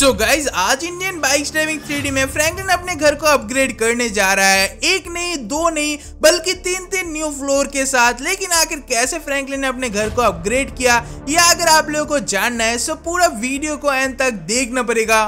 सो so guys आज Indian bike driving three में Franklin अपने घर को अपग्रेड करने जा रहा है एक नहीं दो नहीं बल्कि तीन तीन न्यू फ्लोर के साथ लेकिन आखिर कैसे फ्रैंकलिन ने अपने घर को अपग्रेड किया या अगर आप लोगों को जानना है सो पूरा वीडियो को एंड तक देखना पड़ेगा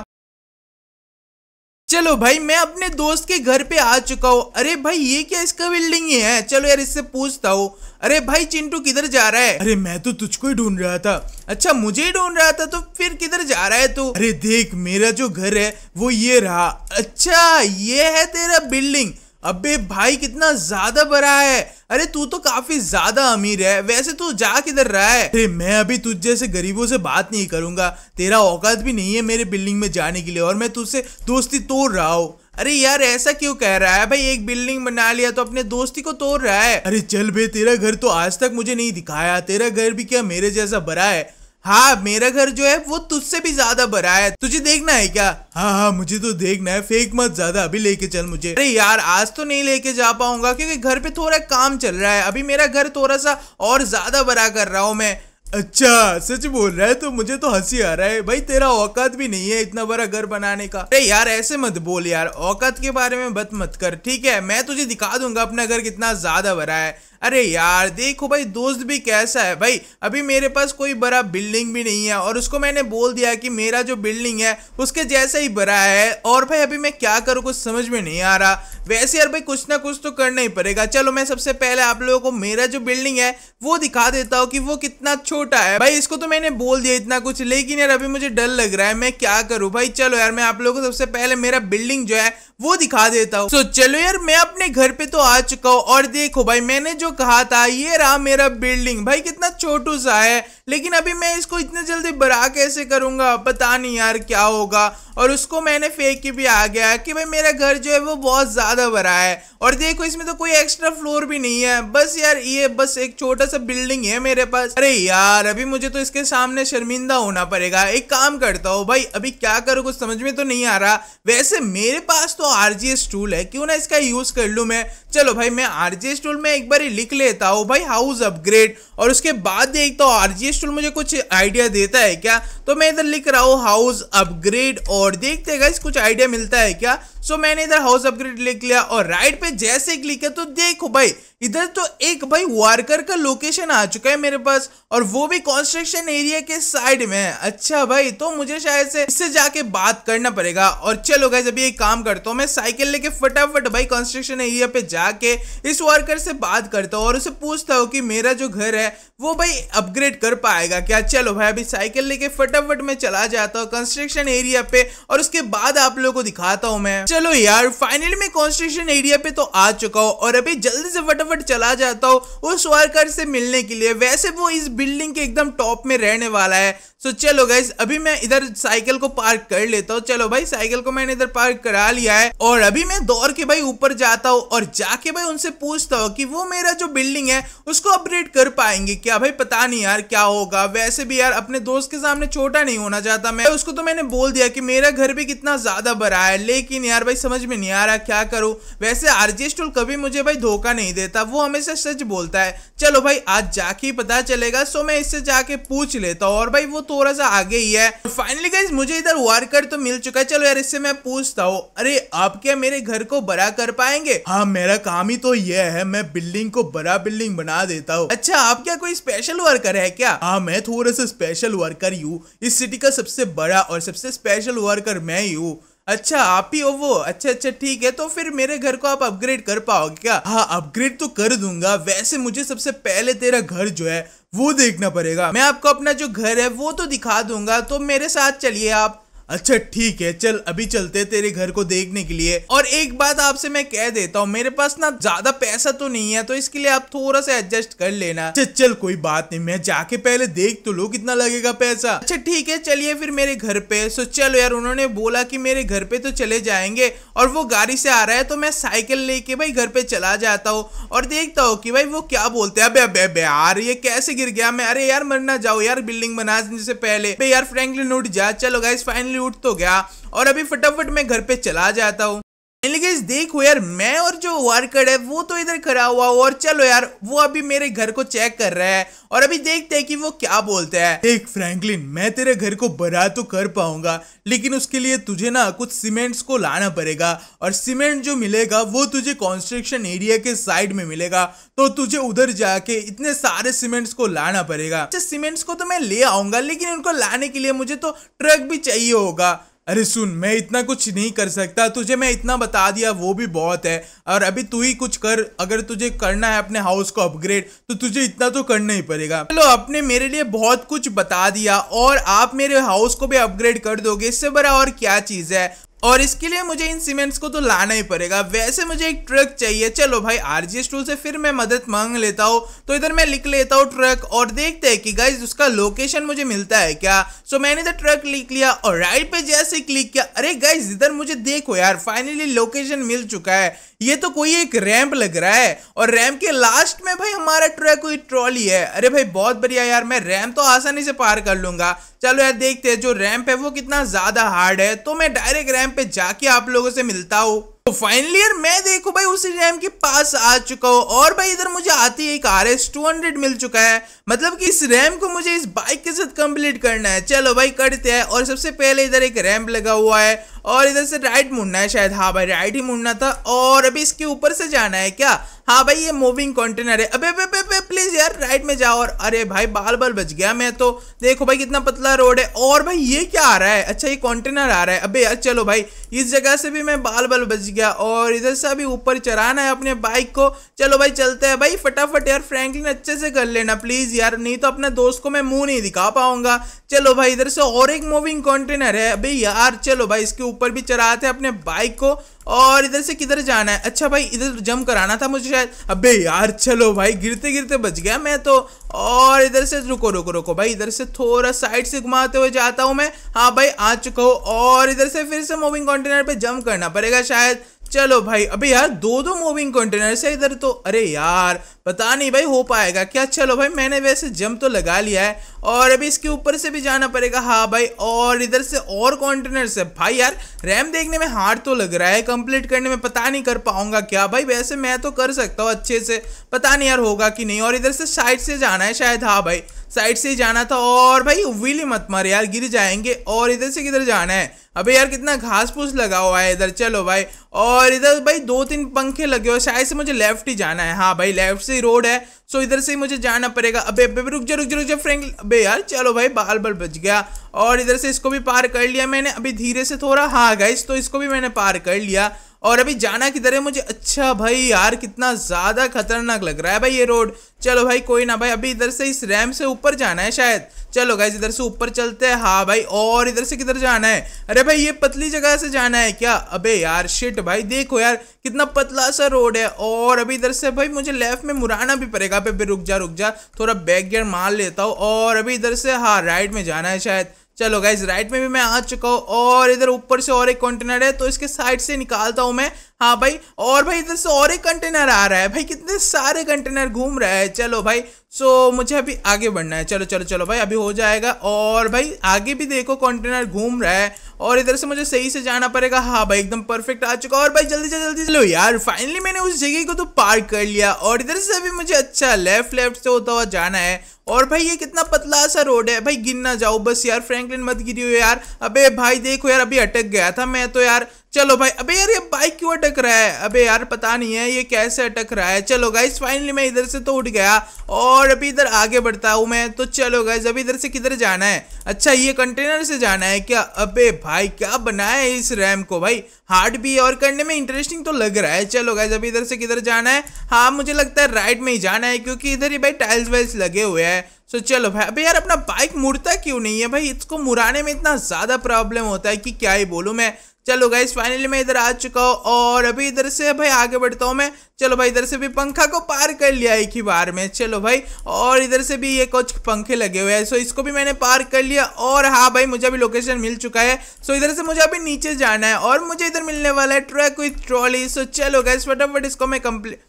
चलो भाई मैं अपने दोस्त के घर पे आ चुका हूँ अरे भाई ये क्या इसका बिल्डिंग ही है चलो यार इससे पूछता हूँ अरे भाई चिंटू किधर जा रहा है अरे मैं तो तुझको ही ढूंढ रहा था अच्छा मुझे ही ढूंढ रहा था तो फिर किधर जा रहा है तू अरे देख मेरा जो घर है वो ये रहा अच्छा ये है तेरा बिल्डिंग अबे भाई कितना ज्यादा बड़ा है अरे तू तो काफी ज्यादा अमीर है वैसे तू जा किधर रहा है अरे मैं अभी तुझ जैसे गरीबों से बात नहीं करूंगा तेरा औकात भी नहीं है मेरे बिल्डिंग में जाने के लिए और मैं तुझसे दोस्ती तोड़ रहा हूँ अरे यार ऐसा क्यों कह रहा है भाई एक बिल्डिंग बना लिया तो अपने दोस्ती को तोड़ रहा है अरे चल बे तेरा घर तो आज तक मुझे नहीं दिखाया तेरा घर भी क्या मेरे जैसा बड़ा है हाँ मेरा घर जो है वो तुझसे भी ज्यादा बड़ा है तुझे देखना है क्या हाँ हाँ मुझे तो देखना है फेक मत ज्यादा अभी लेके चल मुझे अरे यार आज तो नहीं लेके जा पाऊंगा क्योंकि घर पे थोड़ा काम चल रहा है अभी मेरा घर थोड़ा सा और ज्यादा बड़ा कर रहा हूँ मैं अच्छा सच बोल रहा है तो मुझे तो हंसी आ रहा है भाई तेरा औकात भी नहीं है इतना बड़ा घर बनाने का अरे यार ऐसे मत बोल यार औकात के बारे में बत मत कर ठीक है मैं तुझे दिखा दूंगा अपना घर कितना ज्यादा बड़ा है अरे यार देखो भाई दोस्त भी कैसा है भाई अभी मेरे पास कोई बड़ा बिल्डिंग भी नहीं है और उसको मैंने बोल दिया कि मेरा जो बिल्डिंग है उसके जैसा ही बड़ा है और भाई अभी मैं क्या करूँ कुछ समझ में नहीं आ रहा वैसे यार भाई कुछ ना कुछ तो करना ही पड़ेगा चलो मैं सबसे पहले आप लोगों को मेरा जो बिल्डिंग है वो दिखा देता हूँ कि वो कितना छोटा है भाई इसको तो मैंने बोल दिया इतना कुछ लेकिन यार अभी मुझे डर लग रहा है मैं क्या करूँ भाई चलो यार मैं आप लोगों को सबसे पहले मेरा बिल्डिंग जो है वो दिखा देता हूँ तो so, चलो यार मैं अपने घर पे तो आ चुका हूँ और देखो भाई मैंने जो कहा था ये रहा मेरा बिल्डिंग भाई कितना छोटू सा है लेकिन अभी मैं इसको इतने जल्दी बड़ा कैसे करूंगा पता नहीं यार क्या होगा और उसको मैंने फेंक के भी आ गया कि भाई मेरा घर जो है वो बहुत ज़्यादा बड़ा है और देखो इसमें तो कोई एक्स्ट्रा फ्लोर भी नहीं है बस यार ये बस एक छोटा सा बिल्डिंग है मेरे पास अरे यार अभी मुझे तो इसके सामने शर्मिंदा होना पड़ेगा एक काम करता हूँ भाई अभी क्या करूँ कुछ समझ में तो नहीं आ रहा वैसे मेरे पास तो आरजीएस टूल है क्यों ना इसका यूज़ कर लूँ मैं चलो भाई मैं आर टूल में एक बार ही लिख लेता हूं भाई हाउस अपग्रेड और उसके बाद देखता हूँ आरजीएस टूल मुझे कुछ आइडिया देता है क्या तो मैं इधर लिख रहा हूँ हाउस अपग्रेड और देखते हैं कुछ आइडिया मिलता है क्या सो मैंने इधर हाउस अपग्रेड लिख लिया और राइट पे जैसे क्लिक किया तो देखो भाई इधर तो एक भाई वार्कर का लोकेशन आ चुका है मेरे पास और वो भी कंस्ट्रक्शन एरिया के साइड में है अच्छा भाई तो मुझे शायद से इससे जाके बात करना पड़ेगा और चलो गाइस अभी एक काम करता हूँ मैं साइकिल लेके फटाफट भाई कंस्ट्रक्शन एरिया पे जाके इस वर्कर से बात करता हूँ और उसे पूछता हूँ कि मेरा जो घर है वो भाई अपग्रेड कर पाएगा क्या चलो भाई अभी साइकिल लेके फटाफट में चला जाता हूँ कंस्ट्रक्शन एरिया पे और उसके बाद आप लोगों को दिखाता हूँ मैं चलो यार फाइनल में कंस्ट्रक्शन एरिया पे तो आ चुका हूँ और अभी जल्दी से फटाफट चला जाता हूँ उस वर्कर से मिलने के लिए वैसे वो इस बिल्डिंग के एकदम टॉप में रहने वाला है सो so, चलो गाइज अभी मैं इधर साइकिल को पार्क कर लेता हूँ चलो भाई साइकिल को मैंने इधर पार्क करा लिया है और अभी मैं दौड़ के भाई ऊपर जाता हूँ और जाके भाई उनसे पूछता हूँ कि वो मेरा जो बिल्डिंग है उसको अपग्रेड कर पाए आएंगे क्या भाई पता नहीं यार क्या होगा वैसे भी यार अपने दोस्त के सामने छोटा नहीं होना चाहता मैं उसको तो मैंने बोल दिया कि मेरा घर भी कितना ज्यादा बड़ा है लेकिन यार भाई समझ में नहीं आ रहा क्या करूं वैसे आरजे स्टूल कभी मुझे भाई धोखा नहीं देता वो हमेशा सच बोलता है चलो भाई आज जाके ही पता चलेगा सो मैं इससे जाके पूछ लेता हूँ और भाई वो थोड़ा सा आगे ही है फाइनली गाइज मुझे इधर वर्कर तो मिल चुका है चलो यार इससे मैं पूछता हूँ अरे आप क्या मेरे घर को बड़ा कर पाएंगे हाँ मेरा काम ही तो यह है मैं बिल्डिंग को बड़ा बिल्डिंग बना देता हूँ अच्छा आप क्या कोई स्पेशल वर्कर है क्या हाँ मैं थोड़ा सा स्पेशल वर्कर ही हूँ इस सिटी का सबसे बड़ा और सबसे स्पेशल वर्कर मैं ही हूँ अच्छा आप ही हो वो अच्छा अच्छा ठीक है तो फिर मेरे घर को आप अपग्रेड कर पाओगे क्या हाँ अपग्रेड तो कर दूंगा वैसे मुझे सबसे पहले तेरा घर जो है वो देखना पड़ेगा मैं आपको अपना जो घर है वो तो दिखा दूंगा तो मेरे साथ चलिए आप अच्छा ठीक है चल अभी चलते तेरे घर को देखने के लिए और एक बात आपसे मैं कह देता हूँ मेरे पास ना ज्यादा पैसा तो नहीं है तो इसके लिए आप थोड़ा सा एडजस्ट कर लेना चल अच्छा, चल कोई बात नहीं मैं जाके पहले देख तो लो कितना लगेगा पैसा अच्छा ठीक है चलिए फिर मेरे घर पे सो चलो यार उन्होंने बोला की मेरे घर पे तो चले जाएंगे और वो गाड़ी से आ रहा है तो मैं साइकिल लेके भाई घर पे चला जाता हूँ और देखता हूँ कि भाई वो क्या बोलते हैं अबे अबे अबे यार ये कैसे गिर गया मैं अरे यार मरना जाओ यार बिल्डिंग बना से पहले यार फ्रेंकलिन उठ जा चलो गाइस फाइनली उठ तो गया और अभी फटाफट मैं घर पे चला जाता हूँ गाइस यार मैं और जो वर्कर है वो तो इधर खड़ा हुआ और चलो यार वो अभी मेरे घर को चेक कर रहा है और अभी देखते हैं कि वो क्या बोलते हैं देख फ्रैंकलिन मैं तेरे घर को बरा तो कर पाऊंगा लेकिन उसके लिए तुझे ना कुछ सीमेंट्स को लाना पड़ेगा और सीमेंट जो मिलेगा वो तुझे कॉन्स्ट्रक्शन एरिया के साइड में मिलेगा तो तुझे उधर जाके इतने सारे सीमेंट्स को लाना पड़ेगा सीमेंट्स अच्छा, को तो मैं ले आऊंगा लेकिन उनको लाने के लिए मुझे तो ट्रक भी चाहिए होगा अरे सुन मैं इतना कुछ नहीं कर सकता तुझे मैं इतना बता दिया वो भी बहुत है और अभी तू ही कुछ कर अगर तुझे करना है अपने हाउस को अपग्रेड तो तुझे इतना तो करना ही पड़ेगा चलो आपने मेरे लिए बहुत कुछ बता दिया और आप मेरे हाउस को भी अपग्रेड कर दोगे इससे बड़ा और क्या चीज़ है और इसके लिए मुझे इन सीमेंट्स को तो लाना ही पड़ेगा वैसे मुझे एक ट्रक चाहिए चलो भाई आरजीएस टूल से फिर मैं मदद मांग लेता हूँ तो इधर मैं लिख लेता हूँ ट्रक और देखते हैं कि गाइज उसका लोकेशन मुझे मिलता है क्या सो मैंने इधर ट्रक लिख लिया और राइट पे जैसे क्लिक किया अरे गाइज इधर मुझे देखो यार फाइनली लोकेशन मिल चुका है ये तो कोई एक रैम्प लग रहा है और रैम्प के लास्ट में भाई हमारा ट्रक कोई ट्रॉली है अरे भाई बहुत बढ़िया यार मैं रैम तो आसानी से पार कर लूंगा चलो यार देखते हैं जो रैम्प है वो कितना ज़्यादा हार्ड है तो मैं डायरेक्ट रैम रैम पे जाके आप लोगों से मिलता हूँ तो फाइनली यार मैं देखो भाई उसी रैम के पास आ चुका हूँ और भाई इधर मुझे आती एक आर एस टू हंड्रेड मिल चुका है मतलब कि इस रैम को मुझे इस बाइक के साथ कंप्लीट करना है चलो भाई करते हैं और सबसे पहले इधर एक रैम लगा हुआ है और इधर से राइट मुड़ना है शायद हाँ भाई राइट ही मुड़ना था और अभी इसके ऊपर से जाना है क्या हाँ भाई ये मूविंग कंटेनर है अबे अबे अबे प्लीज़ यार राइट में जाओ और अरे भाई बाल बाल बच गया मैं तो देखो भाई कितना पतला रोड है और भाई ये क्या आ रहा है अच्छा ये कंटेनर आ रहा है अबे यार चलो भाई इस जगह से भी मैं बाल बाल बच गया और इधर से अभी ऊपर चढ़ाना है अपने बाइक को चलो भाई चलते हैं भाई फटाफट यार फ्रैंकलिन अच्छे से कर लेना प्लीज़ यार नहीं तो अपने दोस्त को मैं मुँह नहीं दिखा पाऊंगा चलो भाई इधर से और एक मूविंग कॉन्टेनर है अभी यार चलो भाई इसके ऊपर भी चढ़ाए थे अपने बाइक को और इधर से किधर जाना है अच्छा भाई इधर जम कराना था मुझे शायद अबे यार चलो भाई गिरते गिरते बच गया मैं तो और इधर से रुको रुको रुको भाई इधर से थोड़ा साइड से घुमाते हुए जाता हूँ मैं हाँ भाई आ चुका हूँ और इधर से फिर से मूविंग कॉन्टेनर पर जम करना पड़ेगा शायद चलो भाई अबे यार दो दो मूविंग कंटेनर्स है इधर तो अरे यार पता नहीं भाई हो पाएगा क्या चलो भाई मैंने वैसे जंप तो लगा लिया है और अभी इसके ऊपर से भी जाना पड़ेगा हाँ भाई और इधर से और कॉन्टेनर्स है भाई यार रैम देखने में हार्ड तो लग रहा है कंप्लीट करने में पता नहीं कर पाऊंगा क्या भाई वैसे मैं तो कर सकता हूँ अच्छे से पता नहीं यार होगा कि नहीं और इधर से साइड से जाना है शायद हाँ भाई साइड से जाना था और भाई व्हील ही मत मार यार गिर जाएंगे और इधर से किधर जाना है अबे यार कितना घास फूस लगा हुआ है इधर चलो भाई और इधर भाई दो तीन पंखे लगे हुए शायद से मुझे लेफ्ट ही जाना है हाँ भाई लेफ्ट से ही रोड है सो इधर से ही मुझे जाना पड़ेगा अबे अबे रुक जा रुक जा रुक जा फ्रेंक अबे यार चलो भाई बाल बल बच गया और इधर से इसको भी पार कर लिया मैंने अभी धीरे से थोड़ा हाँ गाइस तो इसको भी मैंने पार कर लिया और अभी जाना किधर है मुझे अच्छा भाई यार कितना ज़्यादा खतरनाक लग रहा है भाई ये रोड चलो भाई कोई ना भाई अभी इधर से इस रैम से ऊपर जाना है शायद चलो गाइज इधर से ऊपर चलते हैं हाँ भाई और इधर से किधर जाना है अरे भाई ये पतली जगह से जाना है क्या अबे यार शिट भाई देखो यार कितना पतला सा रोड है और अभी इधर से भाई मुझे लेफ्ट में मुराना भी पड़ेगा अभी रुक जा रुक जा थोड़ा बैक गियर मार लेता हूँ और अभी इधर से हाँ राइट में जाना है शायद चलो गाइज राइट में भी मैं आ चुका हूँ और इधर ऊपर से और एक कंटेनर है तो इसके साइड से निकालता हूँ मैं हाँ भाई और भाई इधर से और एक कंटेनर आ रहा है भाई कितने सारे कंटेनर घूम रहे है चलो भाई सो मुझे अभी आगे बढ़ना है चलो चलो चलो भाई अभी हो जाएगा और भाई आगे भी देखो कंटेनर घूम रहा है और इधर से मुझे सही से जाना पड़ेगा हाँ भाई एकदम परफेक्ट आ चुका और भाई जल्दी से जल्दी चलो यार फाइनली मैंने उस जगह को तो पार कर लिया और इधर से अभी मुझे अच्छा लेफ्ट लेफ्ट से होता हुआ जाना है और भाई ये कितना पतला सा रोड है भाई गिर ना जाओ बस यार फ्रैंकलिन मत गिरी हो यार अबे भाई देखो यार अभी अटक गया था मैं तो यार चलो भाई अबे यार ये बाइक क्यों अटक रहा है अबे यार पता नहीं है ये कैसे अटक रहा है चलो गाइज फाइनली मैं इधर से तो उठ गया और अभी इधर आगे बढ़ता हूँ मैं तो चलो गाइज अभी इधर से किधर जाना है अच्छा ये कंटेनर से जाना है क्या अबे भाई क्या बनाया है इस रैम को भाई हार्ड भी और करने में इंटरेस्टिंग तो लग रहा है चलो गाइज अभी इधर से किधर जाना है हाँ मुझे लगता है राइट में ही जाना है क्योंकि इधर ही भाई टाइल्स वाइल्स लगे हुए हैं तो so, चलो भाई अभी यार अपना बाइक मुड़ता क्यों नहीं है भाई इसको मुड़ाने में इतना ज़्यादा प्रॉब्लम होता है कि क्या ही बोलूँ मैं चलो गाइस फाइनली मैं इधर आ चुका हूँ और अभी इधर से भाई आगे बढ़ता हूँ मैं चलो भाई इधर से भी पंखा को पार कर लिया एक ही बार में चलो भाई और इधर से भी ये कुछ पंखे लगे हुए हैं सो इसको भी मैंने पार कर लिया और हाँ भाई मुझे अभी लोकेशन मिल चुका है सो इधर से मुझे अभी नीचे जाना है और मुझे इधर मिलने वाला है ट्रक विथ ट्रॉली सो चलो गाइस फटाफट इसको मैं कंप्लीट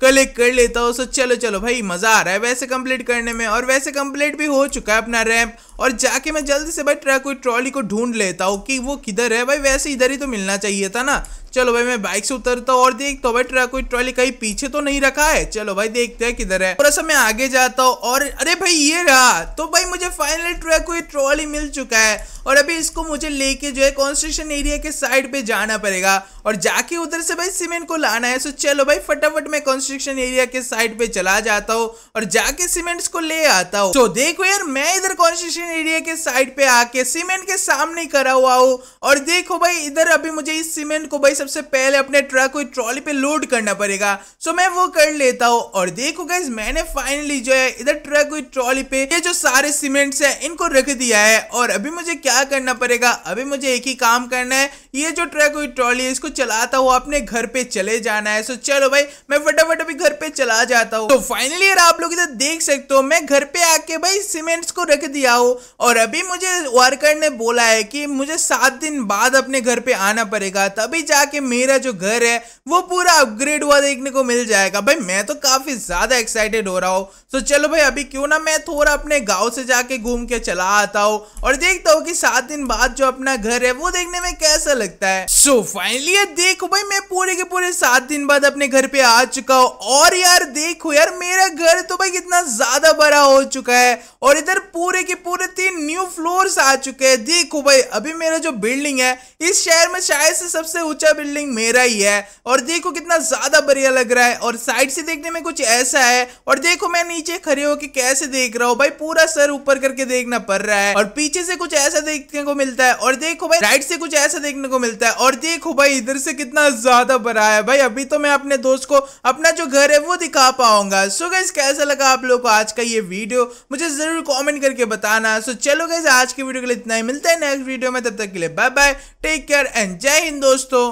कलेक्ट कर लेता हूँ सो चलो चलो भाई मज़ा आ रहा है वैसे कंप्लीट करने में और वैसे कंप्लीट भी हो चुका है अपना रैंप और जाके मैं जल्दी से भाई ट्रक कोई ट्रॉली को ढूंढ लेता हूँ कि वो किधर है भाई वैसे इधर ही तो मिलना चाहिए था ना चलो भाई मैं बाइक से उतरता हूँ और देखता हूँ भाई ट्रक कोई ट्रॉली कहीं पीछे तो नहीं रखा है चलो भाई देखते हैं किधर है और ऐसा मैं आगे जाता हूँ और अरे भाई ये रहा तो भाई मुझे फाइनली ट्रक कोई ट्रॉली मिल चुका है और अभी इसको मुझे लेके जो है कॉन्स्ट्रक्शन एरिया के साइड पे जाना पड़ेगा और जाके उधर से भाई सीमेंट को लाना है सो चलो भाई फटाफट मैं कॉन्स्ट्रक्शन एरिया के साइड पे चला जाता हूँ और जाके सीमेंट्स को ले आता हूँ तो देखो यार मैं इधर कॉन्स्ट्रक्शन कंस्ट्रक्शन एरिया के साइड पे आके सीमेंट के सामने करा हुआ हूँ और देखो भाई इधर अभी मुझे इस सीमेंट को भाई सबसे पहले अपने ट्रक को ट्रॉली पे लोड करना पड़ेगा सो मैं वो कर लेता हूँ और देखो गाइज मैंने फाइनली जो है इधर ट्रक और ट्रॉली पे ये जो सारे सीमेंट्स है इनको रख दिया है और अभी मुझे क्या करना पड़ेगा अभी मुझे एक ही काम करना है ये जो ट्रक हुई ट्रॉली है इसको चलाता हुआ अपने घर पे चले जाना है सो चलो भाई मैं फटाफट अभी घर पे चला जाता हूँ तो फाइनली यार आप लोग इधर देख सकते हो मैं घर पे आके भाई सीमेंट्स को रख दिया हूँ और अभी मुझे वर्कर ने बोला है कि मुझे सात दिन बाद अपने घर पे आना पड़ेगा तभी जाके मेरा जो घर है वो पूरा अपग्रेड हुआ देखने को मिल जाएगा भाई मैं तो काफ़ी ज़्यादा एक्साइटेड हो रहा हूँ तो चलो भाई अभी क्यों ना मैं थोड़ा अपने गाँव से जाके घूम के चला आता हूँ और देखता हूँ कि सात दिन बाद जो अपना घर है वो देखने में कैसा लगता है सो so, फाइनली देखो भाई मैं पूरे के पूरे सात दिन बाद अपने घर पे आ चुका हूँ और यार देखो यार मेरा घर तो भाई कितना ज्यादा बड़ा हो चुका है और इधर पूरे के पूरे तीन न्यू फ्लोर्स आ चुके हैं देखो भाई अभी मेरा जो बिल्डिंग है इस शहर में शायद से सबसे ऊंचा बिल्डिंग मेरा ही है और देखो कितना ज़्यादा बढ़िया लग रहा है और साइड से देखने में कुछ ऐसा है और देखो मैं नीचे खड़े होकर कैसे देख रहा हूँ भाई पूरा सर ऊपर करके देखना पड़ रहा है और पीछे से कुछ ऐसा देखने को मिलता है और देखो भाई राइट से कुछ ऐसा देखने को मिलता है और देखो भाई इधर से कितना ज़्यादा बड़ा है भाई अभी तो मैं अपने दोस्त को अपना जो घर है वो दिखा पाऊंगा सो गैस कैसा लगा आप लोग को आज का ये वीडियो मुझे ज़रूर कॉमेंट करके बताना सो हाँ, चलो गैस आज की वीडियो के लिए इतना ही मिलता है नेक्स्ट वीडियो में तब तक के लिए bye bye take care and जय हिंद दोस्तों